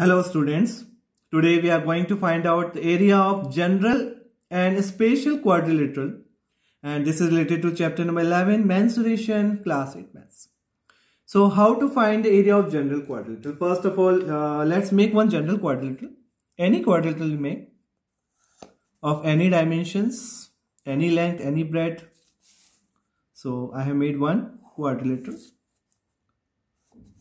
Hello students, today we are going to find out the area of general and spatial quadrilateral and this is related to chapter number 11 mensuration class 8 maths. So how to find the area of general quadrilateral? First of all, uh, let's make one general quadrilateral, any quadrilateral you make of any dimensions, any length, any breadth. So I have made one quadrilateral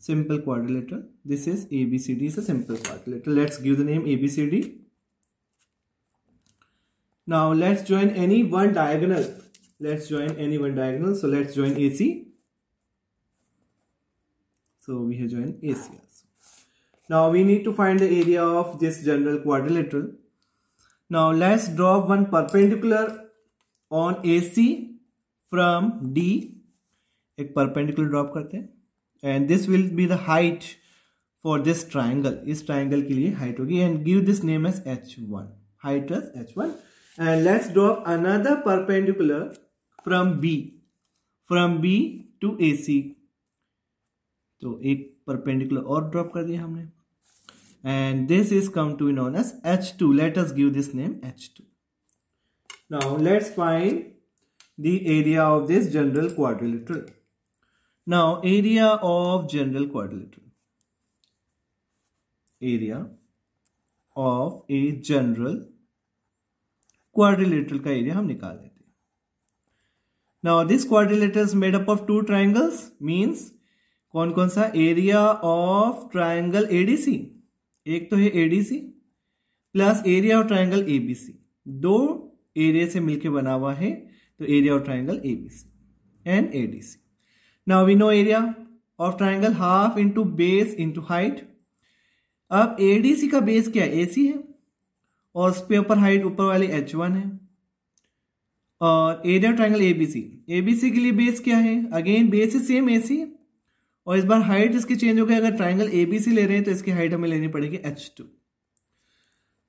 simple quadrilateral. This is ABCD is a simple quadrilateral. Let's give the name ABCD. Now let's join any one diagonal. Let's join any one diagonal. So let's join AC. So we have joined AC. Now we need to find the area of this general quadrilateral. Now let's draw one perpendicular on AC from D. एक perpendicular drop करते हैं and this will be the height for this triangle is triangle ke liye height hogi and give this name as h1 height as h1 and let's draw another perpendicular from b from b to ac so ek perpendicular aur drop kar diya humne and this is come to be known as h2 let us give this name h2 now let's find the area of this general quadrilateral Now, area of general quadrilateral. Area of a general quadrilateral का area हम निकाल लेते हैं Now, this quadrilateral is made up of two triangles means कौन कौन सा area of triangle ADC एक तो है ADC plus area of triangle A B C दो एरिया से मिलकर बना हुआ है तो area of triangle A B C and A D C Now we know area of triangle half into base into height. अब ए सी का बेस क्या है ए है और उसके ऊपर हाइट ऊपर वाली एच वन है और एरिया ट्राइंगल ए बी के लिए बेस क्या है again base is same A C और इस बार हाइट इसकी चेंज हो गई अगर ट्राइंगल एबीसी ले रहे हैं तो इसकी हाइट हमें लेनी पड़ेगी H two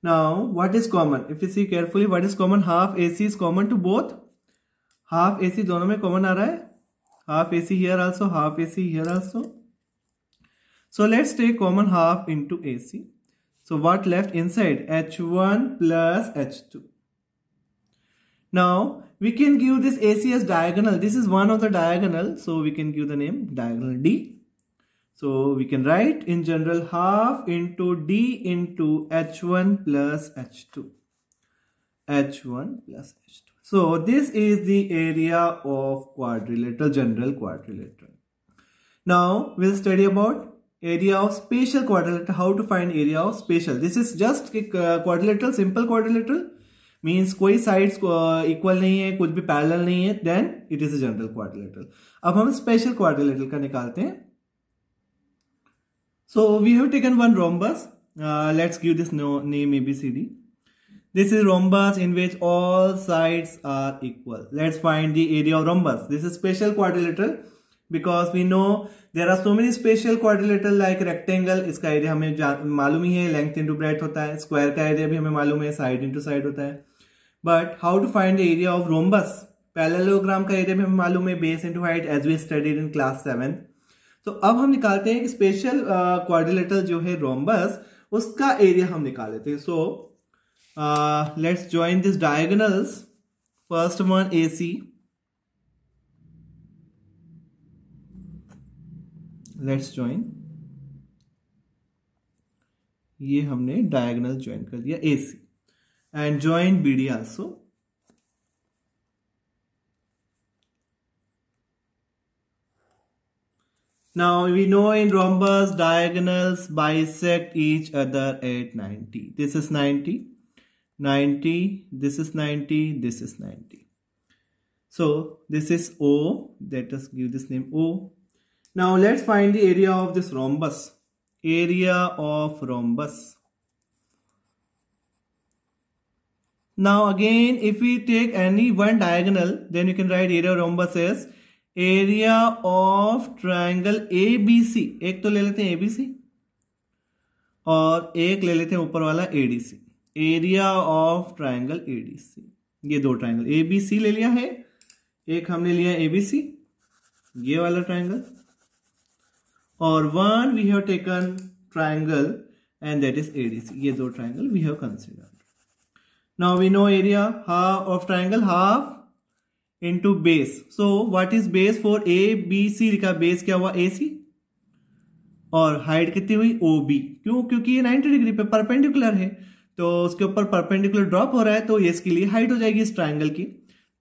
now what is common if you see carefully what is common half A C is common to both half A C दोनों में कॉमन आ रहा है half AC here also, half AC here also. So let's take common half into AC. So what left inside? H1 plus H2. Now we can give this AC as diagonal. This is one of the diagonal. So we can give the name diagonal D. So we can write in general half into D into H1 plus H2. H1 plus H2. So this is the area of quadrilateral, general quadrilateral. Now we'll study about area of spatial quadrilateral, how to find area of spatial. This is just quadrilateral, simple quadrilateral. Means कोई sides equal नहीं है कुछ भी parallel नहीं है then it is a general quadrilateral अब हम special quadrilateral का निकालते हैं so we have taken one rhombus let's give this name A B C D This is rhombus in which all sides are equal. Let's find the area of rhombus. This is spatial quadrilateral because we know there are so many spatial quadrilateral like rectangle. इसका area हमें मालूम ही है length into breadth होता है square का area भी हमें मालूम है साइड इंटू साइड होता है but how to find the area of rhombus parallelogram का एरिया भी हमें मालूम है base into height as we studied in class seven तो अब हम निकालते हैं स्पेशल क्वाड्रिलेटरल uh, जो है रोम्बस उसका एरिया हम निकाल लेते हैं सो so, Uh, let's join these diagonals first one AC let's join ये हमने diagonal join कर दिया AC and join BD also Now we know in rhombus diagonals bisect each other at 90. This is 90 90, this is 90, this is 90. So this is O, let us give this name O. Now let's find the area of this rhombus. Area of rhombus. Now again, if we take any one diagonal, then you can write area of rhombus as area of triangle ABC. एक तो ले लेते ABC और एक ले लेते ऊपर वाला ADC. Area of triangle A D C ये दो ट्राइंगल सी ले लिया है एक हमने लिया सी ये वाला ट्राइंगल और one we have taken triangle and that is A D C ये दो triangle we have considered now we know area half of triangle half into base so what is base for A B C लिखा base क्या हुआ ए सी और height कितनी हुई O B क्यों क्योंकि ये 90 डिग्री पे परपेंडिकुलर है तो उसके ऊपर परपेंडिकुलर ड्रॉप हो रहा है तो ये इसके लिए हाइट हो जाएगी इस ट्राइंगल की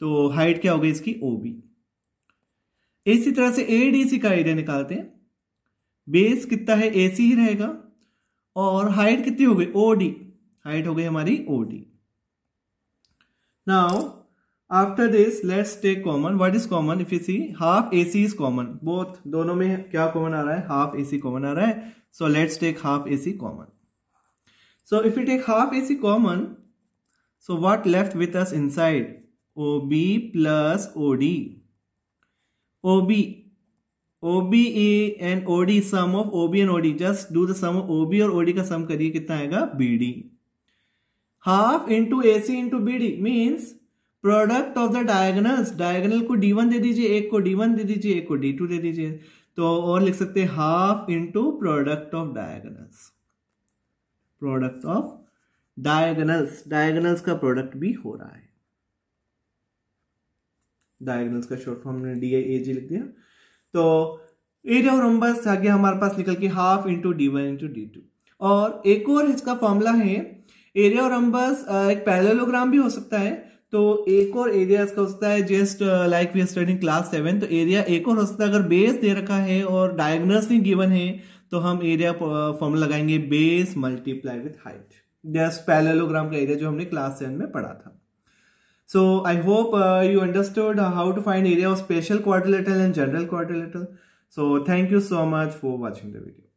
तो हाइट क्या होगी इसकी ओ बी इसी तरह से ए डी सी का एरिया निकालते हैं बेस कितना है ए सी ही रहेगा और हाइट कितनी हो गई ओ डी हाइट हो गई हमारी O D now after this let's take common what is common if you see half A C is common both दोनों में क्या कॉमन आ रहा है हाफ ए सी कॉमन आ रहा है so let's take half A C common So if we take half AC common, so what left with us inside? OB plus OD. OB. OB and OD sum of OB and OD. Just do the sum of OB or OD ka sum kariye kitna आएगा BD. Half into AC into BD means product of the diagonals. Diagonal ko D1 de dijiye, ek ko D1 de dijiye, ek ko D2 de dijiye. Two दे दीजिए तो और लिख सकते हैं half into product of diagonals product of diagonals diagonals का product भी हो रहा है डायगनल्स का शॉर्ट फॉर्म ने डी ए जी लिख दिया तो एरिया और नंबर आ गया हमारे पास निकल के half into D one into D two और एक और इसका फॉर्मूला है एरिया और रम्बस एक पैरेललोग्राम भी हो सकता है तो एक और एरिया इसका हो सकता है just like we are studying class seven तो एरिया एक और हो सकता है अगर बेस दे रखा है और डायग्नोस नहीं गिवन है तो हम एरिया फॉर्मूला uh, लगाएंगे base multiply with height yes parallelogram का एरिया जो हमने क्लास सेवन में पढ़ा था so I hope you understood how to find area of special quadrilateral and general quadrilateral so thank you so much for watching the video